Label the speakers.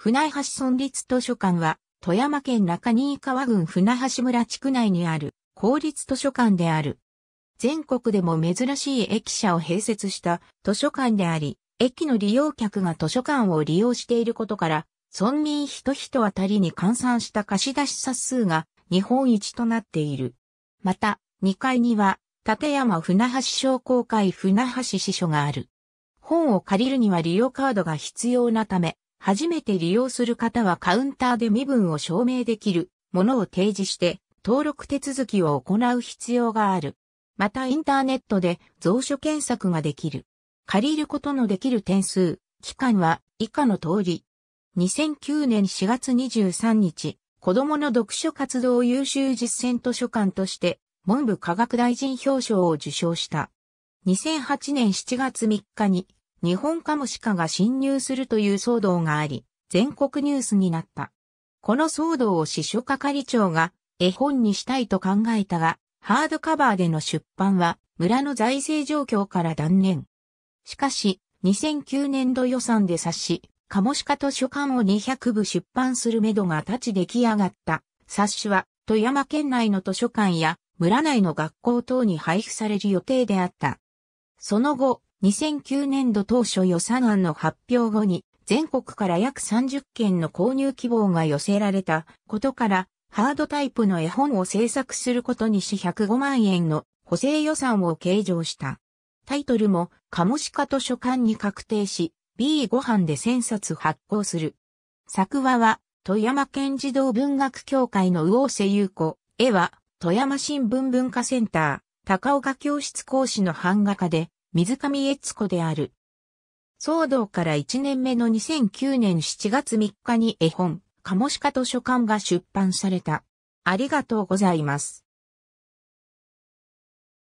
Speaker 1: 船橋村立図書館は、富山県中新川郡船橋村地区内にある公立図書館である。全国でも珍しい駅舎を併設した図書館であり、駅の利用客が図書館を利用していることから、村民人人あたりに換算した貸し出し冊数が日本一となっている。また、2階には、立山船橋商工会船橋支所がある。本を借りるには利用カードが必要なため、初めて利用する方はカウンターで身分を証明できるものを提示して登録手続きを行う必要がある。またインターネットで蔵書検索ができる。借りることのできる点数、期間は以下の通り。2009年4月23日、子供の読書活動優秀実践図書館として文部科学大臣表彰を受賞した。2008年7月3日に日本カモシカが侵入するという騒動があり、全国ニュースになった。この騒動を司書係長が絵本にしたいと考えたが、ハードカバーでの出版は村の財政状況から断念。しかし、2009年度予算で冊子、カモシカ図書館を200部出版するめどが立ち出来上がった。冊子は富山県内の図書館や村内の学校等に配布される予定であった。その後、2009年度当初予算案の発表後に全国から約30件の購入希望が寄せられたことからハードタイプの絵本を制作することにし105万円の補正予算を計上した。タイトルもカモシカ図書館に確定し B5 飯で1000冊発行する。作話は富山県児童文学協会の魚瀬優子。絵は富山新聞文化センター高岡教室講師の版画家で水上悦子である。騒動から1年目の2009年7月3日に絵本、カモシカ図書館が出版された。ありがとうございます。